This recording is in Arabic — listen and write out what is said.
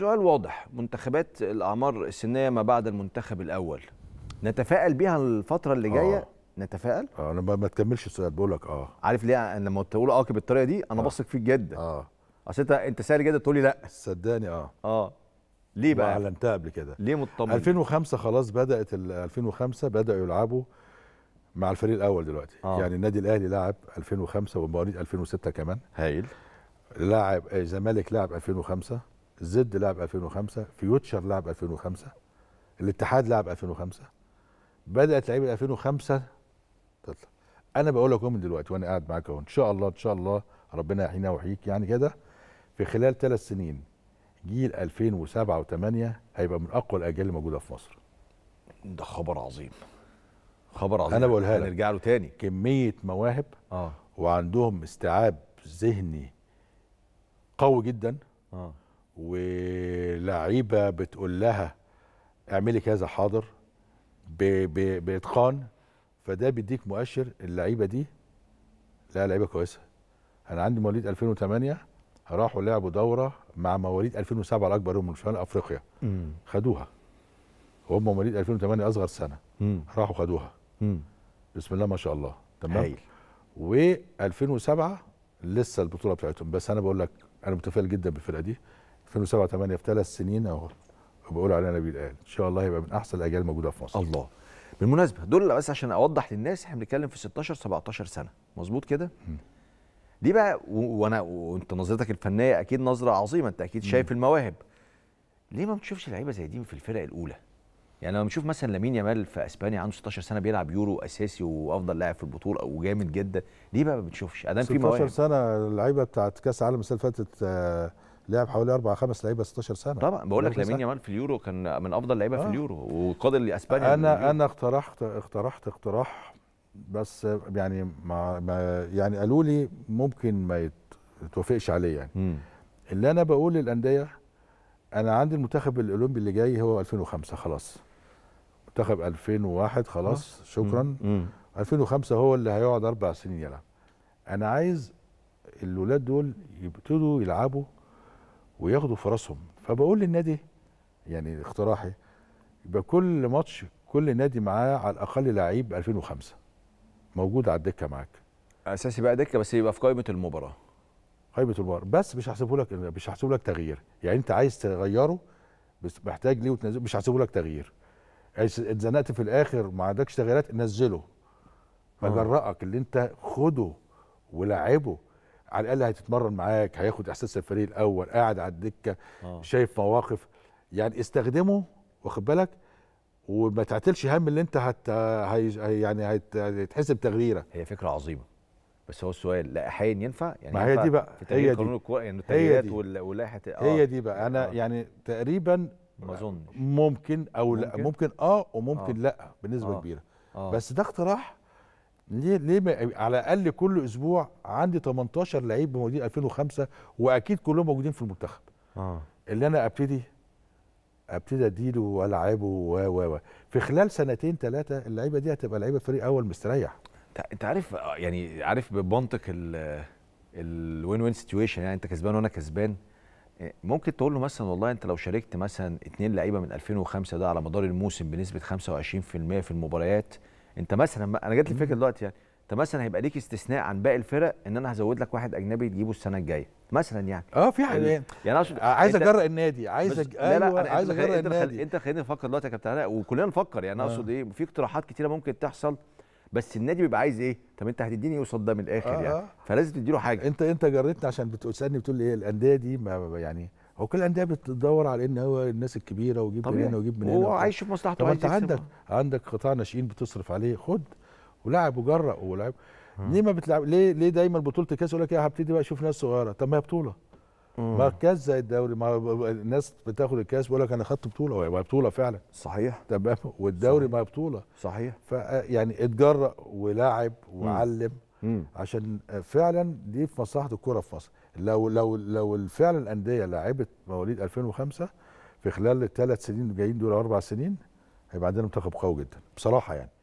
سؤال واضح منتخبات الاعمار السنيه ما بعد المنتخب الاول نتفائل بيها الفتره اللي جايه آه. نتفائل اه انا ما تكملش السؤال بقول لك اه عارف ليه انا لما تقول اه بالطريقه دي انا آه. بثق فيك جدا اه اصل انت انت جدا تقول لي لا صدقني اه اه ليه بقى؟ اعلنتها قبل كده ليه مطمن 2005 خلاص بدات 2005 بداوا يلعبوا مع الفريق الاول دلوقتي آه. يعني النادي الاهلي لعب 2005 ومواليد 2006 كمان هايل لاعب آه، الزمالك لعب 2005 زد لعب 2005 فيوتشر لعب 2005 الاتحاد لعب 2005 بدات لعيبه 2005 تطلع انا بقول لكم من دلوقتي وانا قاعد معاك اهو ان شاء الله ان شاء الله ربنا يحيينا ويحييك يعني كده في خلال ثلاث سنين جيل 2007 و8 هيبقى من اقوى الاجيال اللي موجوده في مصر ده خبر عظيم خبر عظيم انا بقولها لك نرجع له تاني كميه مواهب اه وعندهم استيعاب ذهني قوي جدا اه ولعيبه بتقول لها اعملي كذا حاضر باتقان فده بيديك مؤشر اللعيبه دي لا لعيبه كويسه انا عندي مواليد 2008 راحوا لعبوا دوره مع مواليد 2007 الاكبر من شمال افريقيا مم. خدوها هم مواليد 2008 اصغر سنه مم. راحوا خدوها مم. بسم الله ما شاء الله تمام و2007 لسه البطوله بتاعتهم بس انا بقول لك انا متفائل جدا بالفرقه دي 2007 8 في ثلاث سنين اهو بقول عليها نبيل قال ان شاء الله هيبقى من احسن الاجيال الموجوده في مصر الله بالمناسبه دول بس عشان اوضح للناس احنا بنتكلم في 16 17 سنه مظبوط كده دي بقى وانا وانت نظرتك الفنيه اكيد نظره عظيمه انت اكيد شايف المواهب ليه ما بتشوفش لعيبه زي دي في الفرق الاولى يعني لما بنشوف مثلا لامين يامال في اسبانيا عنده 16 سنه بيلعب يورو اساسي وافضل لاعب في البطوله وجامد جدا ليه بقى ما بتشوفش ادام في مواهب 16 سنه اللعيبه بتاعت كاس العالم السنه اللي فاتت آه لعب حوالي اربع خمس لعيبه 16 سنه طبعا بقول لك لامين يامال في اليورو كان من افضل لعيبه آه. في اليورو وقادر لاسبانيا انا انا اقترحت اقترحت اقتراح بس يعني ما, ما يعني قالوا لي ممكن ما يتوافقش عليه يعني م. اللي انا بقول للانديه انا عندي المنتخب الاولمبي اللي جاي هو 2005 خلاص منتخب 2001 خلاص آه. شكرا م. م. 2005 هو اللي هيقعد اربع سنين يلعب انا عايز الولاد دول يبتدوا يلعبوا وياخدوا فرصهم فبقول للنادي يعني اقتراحي يبقى كل ماتش كل نادي معاه على الاقل لعيب 2005 موجود على الدكه معاك اساسي بقى دكه بس يبقى في قائمه المباراه قائمه المباراه بس مش هحسبه لك مش هحسبه لك تغيير يعني انت عايز تغيره بس محتاج ليه وتنزله مش هحسبه لك تغيير يعني اتزنقت في الاخر ما عندكش تغييرات نزله آه. فجرأك اللي انت خده ولعبه على الاقل هيتتمرن معاك هياخد احساس الفريق الاول قاعد على الدكه آه. شايف مواقف يعني استخدمه واخد بالك وما تعتلش هم اللي انت هت هي يعني هيتحسب تغييره هي فكره عظيمه بس هو السؤال لا احيانا ينفع يعني ما هي دي بقى في هي دي الكوار... يعني التغييرات واللائحه آه. هي دي بقى انا آه. يعني تقريبا ما ممكن او ممكن؟ لا ممكن اه وممكن آه. لا بنسبه آه. كبيره آه. بس ده اقتراح ليه ليه على الاقل كل اسبوع عندي 18 لعيب موجودين 2005 واكيد كلهم موجودين في المنتخب آه. اللي انا ابتدي ابتدي اديله والعبه و و و في خلال سنتين ثلاثه اللعيبه دي هتبقى لعيبه فريق اول مستريح انت عارف آه، يعني عارف بمنطق الوين وين سيتويشن يعني انت كسبان وانا كسبان آه، ممكن تقول له مثلا والله انت لو شاركت مثلا اثنين لعيبه من 2005 ده على مدار الموسم بنسبه 25% في المباريات انت مثلا انا جات لي فكره دلوقتي يعني انت مثلا هيبقى ليك استثناء عن باقي الفرق ان انا هزود لك واحد اجنبي تجيبه السنه الجايه مثلا يعني اه في حاجه يعني, يعني اقصد آه، عايز اجرأ النادي عايز أج... لا لا أيوة عايز اجرأ النادي انت خليني افكر دلوقتي يا كابتن وكلنا نفكر يعني اقصد آه. ايه في اقتراحات كتيره ممكن تحصل بس النادي بيبقى عايز ايه؟ طب انت هتديني ايه قصاد ده من الاخر يعني؟ آه يعني؟ فلازم تديله حاجه انت انت جريتني عشان بتسالني بتقول لي ايه الانديه دي ما يعني هو كل الانديه بتدور على ان هو الناس الكبيره ويجيب من هنا ويجيب من هنا هو عايش في مصلحته طب انت عندك عندك قطاع ناشئين بتصرف عليه خد ولاعب وجرأ ولاعب ليه ما بتلعب ليه ليه دايما بطوله الكاس يقول لك ايه هبتدي بقى اشوف ناس صغيره طب ما هي بطوله ما الكاس زي الدوري ما الناس بتاخد الكاس بيقول لك انا خدت بطوله وهي بطوله فعلا صحيح تمام والدوري صحيح. ما بطوله صحيح فيعني اتجرأ ولاعب وعلم مم. عشان فعلا دي في مصلحه الكره في مصر لو لو لو فعلا الانديه لعبت مواليد 2005 في خلال الثلاث سنين الجايين دول اربع سنين هيبقى عندنا منتخب قوي جدا بصراحه يعني